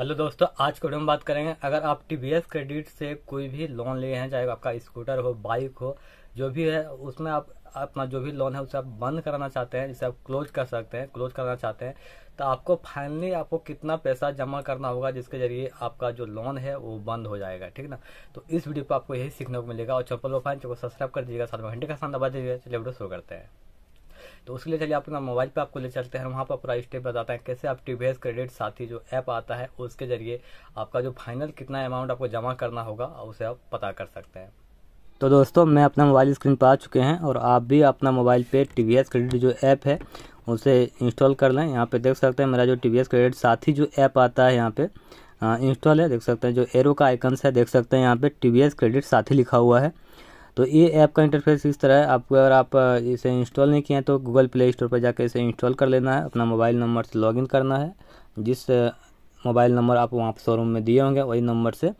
hello दोस्तों आज के वीडियो में बात करेंगे अगर आप टी क्रेडिट से कोई भी लोन लिए हैं चाहे आपका स्कूटर हो बाइक हो जो भी है उसमें आप अपना जो भी लोन है उसे आप बंद कराना चाहते हैं जिसे आप क्लोज कर सकते हैं क्लोज कराना चाहते हैं तो आपको फाइनली आपको कितना पैसा जमा करना होगा जिसके जरिए आपका जो लोन है वो बंद हो जाएगा ठीक ना तो इस वीडियो पर आपको यही सीखने को मिलेगा और चप्पल वो फाइन को सब्सक्राइब कर दीजिएगा साथ में घंटे का साथ दबा दीजिएगा चलिए वीडियो शुरू करते हैं तो उसके लिए चलिए आपके मोबाइल पे आपको ले चलते हैं वहाँ पर पूरा स्टेप बताते हैं कैसे आप टी क्रेडिट साथी जो ऐप आता है उसके जरिए आपका जो फाइनल कितना अमाउंट आपको जमा करना होगा उसे आप पता कर सकते हैं तो दोस्तों मैं अपना मोबाइल स्क्रीन पर आ चुके हैं और आप भी अपना मोबाइल पे टी क्रेडिट जो ऐप है उसे इंस्टॉल कर लें यहाँ पे देख सकते हैं मेरा जो टी क्रेडिट साथी जो ऐप आता है यहाँ पे इंस्टॉल है देख सकते हैं जो एरो का आइकन्स है देख सकते हैं यहाँ पे टी क्रेडिट साथी लिखा हुआ है तो ये ऐप का इंटरफेस इस तरह है आपको अगर आप इसे इंस्टॉल नहीं किए हैं तो गूगल प्ले स्टोर पर जाकर इसे इंस्टॉल कर लेना है अपना मोबाइल नंबर से लॉगिन करना है जिस मोबाइल नंबर आप वहाँ पर शोरूम में दिए होंगे वही नंबर से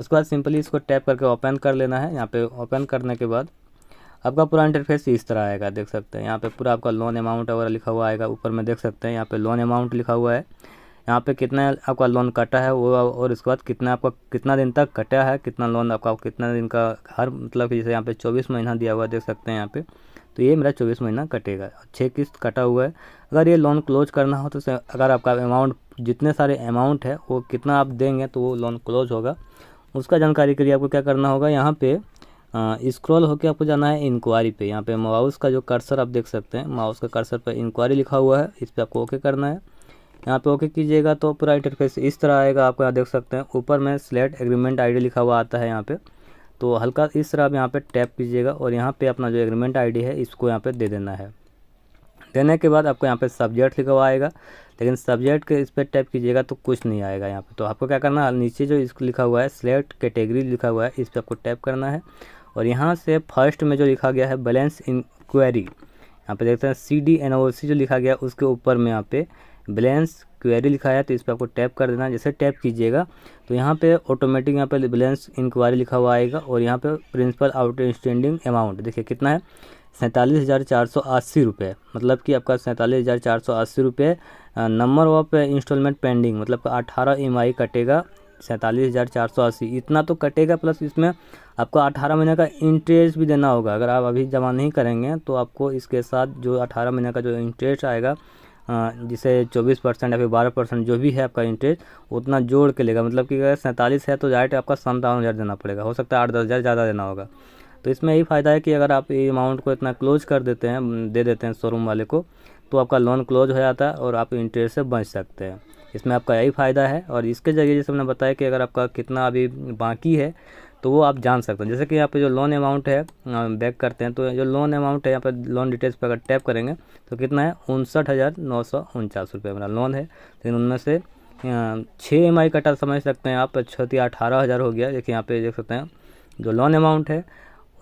उसके बाद सिंपली इसको टैप करके ओपन कर लेना है यहाँ पे ओपन करने के बाद आपका पूरा इंटरफेस इस तरह आएगा देख सकते हैं यहाँ पे पूरा आपका लोन अमाउंट वगैरह लिखा हुआ आएगा ऊपर में देख सकते हैं यहाँ पे लोन अमाउंट लिखा हुआ है यहाँ पे कितना आपका लोन कटा है वो और उसके बाद कितना आपका कितना दिन तक कटा है कितना लोन आपका कितना दिन का हर मतलब जैसे यहाँ पे चौबीस महीना दिया हुआ देख सकते हैं यहाँ पे तो ये मेरा चौबीस महीना कटेगा छः किस्त कटा हुआ है अगर ये लोन क्लोज करना हो तो अगर आपका अमाउंट जितने सारे अमाउंट है वो कितना आप देंगे तो वो लोन क्लोज होगा उसका जानकारी के लिए आपको क्या करना होगा यहाँ पर स्क्रॉल होकर आपको जाना है इंक्वायरी पे यहाँ पे माउस का जो कर्सर आप देख सकते हैं माउस का कर्सर पर इंक्वायरी लिखा हुआ है इस पर आपको ओके करना है यहाँ पे ओके कीजिएगा तो पूरा इंटरफेस इस तरह आएगा आपको यहाँ देख सकते हैं ऊपर में स्लेट एग्रीमेंट आईडी लिखा हुआ आता है यहाँ पे तो हल्का इस तरह आप यहाँ पे टैप कीजिएगा और यहाँ पे अपना जो एग्रीमेंट आईडी है इसको यहाँ पे दे देना है देने के बाद आपको यहाँ पे सब्जेक्ट लिखा हुआ आएगा लेकिन सब्जेक्ट के इस पर टैप कीजिएगा तो कुछ नहीं आएगा यहाँ पर तो आपको क्या करना है नीचे जो इसको लिखा हुआ है स्लेट कैटेगरी लिखा हुआ है इस पर आपको टैप करना है और यहाँ से फर्स्ट में जो लिखा गया है बैलेंस इंक्वायरी यहाँ पे देखते हैं सी डी एन ओ सी जो लिखा गया है उसके ऊपर में यहाँ पे बैलेंस क्वेरी लिखा है तो इस पर आपको टैप कर देना जैसे टैप कीजिएगा तो यहाँ पे ऑटोमेटिक यहाँ पे बैलेंस इंक्वायरी लिखा हुआ आएगा और यहाँ पे प्रिंसिपल आउटस्टैंडिंग अमाउंट देखिए कितना है सैंतालीस हज़ार चार सौ अस्सी रुपये मतलब कि आपका सैंतालीस हज़ार चार सौ अस्सी रुपये नंबर ऑफ इंस्टॉलमेंट पेंडिंग मतलब अठारह एम आई कटेगा सैंतालीस हज़ार चार सौ अस्सी इतना तो कटेगा प्लस इसमें आपको अठारह महीने का इंटरेस्ट भी देना होगा अगर आप अभी जमा नहीं करेंगे तो आपको इसके साथ जो अठारह महीने का जो इंटरेस्ट आएगा जिसे चौबीस परसेंट या फिर बारह परसेंट जो भी है आपका इंटरेस्ट उतना जोड़ के लेगा मतलब कि अगर सैंतालीस है तो डायरेक्ट आपका संतावन हज़ार देना पड़ेगा हो सकता है आठ दस हज़ार ज़्यादा देना होगा तो इसमें यही फ़ायदा है कि अगर आप ये अमाउंट को इतना क्लोज कर देते हैं दे देते हैं शोरूम वाले को तो आपका लोन क्लोज हो जाता है और आप इंटरेस्ट से बच सकते हैं इसमें आपका यही फ़ायदा है और इसके जरिए जैसे हमने बताया कि अगर आपका कितना अभी बाकी है तो वो आप जान सकते हैं जैसे कि यहाँ पे जो लोन अमाउंट है बैक करते हैं तो जो लोन अमाउंट है यहाँ पे लोन डिटेल्स पर अगर टैप करेंगे तो कितना है उनसठ हज़ार नौ सौ उनचास रुपये मेरा लोन है लेकिन उनमें से छः एम आई कटा समझ सकते हैं आप या अठारह हज़ार हो गया देखिए यहाँ पे देख सकते हैं जो लोन अमाउंट है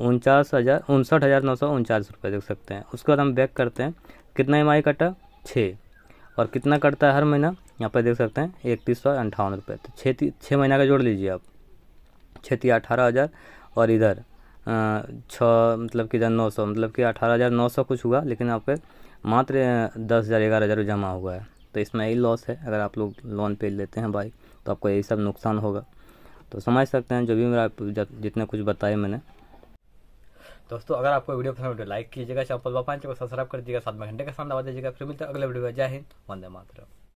उनचास हज़ार उनसठ हज़ार नौ सौ उनचास रुपये देख सकते हैं उसके बाद हम बैक करते हैं कितना एम आई कटा छः और कितना कटता है हर महीना यहाँ पर देख सकते हैं इकतीस सौ अंठावन रुपये तो छः छः महीना का जोड़ लीजिए आप छतिया अठारह हज़ार और इधर छः मतलब कि इधर नौ सौ मतलब कि अठारह हज़ार नौ सौ कुछ हुआ लेकिन आप पे मात्र दस हज़ार ग्यारह हज़ार जमा हुआ है तो इसमें यही लॉस है अगर आप लोग लोन पे लेते हैं बाइक तो आपको यही सब नुकसान होगा तो समझ सकते हैं जो भी मेरा जितने कुछ बताए मैंने दोस्तों अगर आपको वीडियो पसंद वीडियो लाइक कीजिएगा चैनल पर पाँच को सब्सक्राइब कर दीजिएगा सात घंटे का साथ दबा दीजिएगा फिर मिलते हैं अगले वीडियो में जय हिंद वंदे मातरम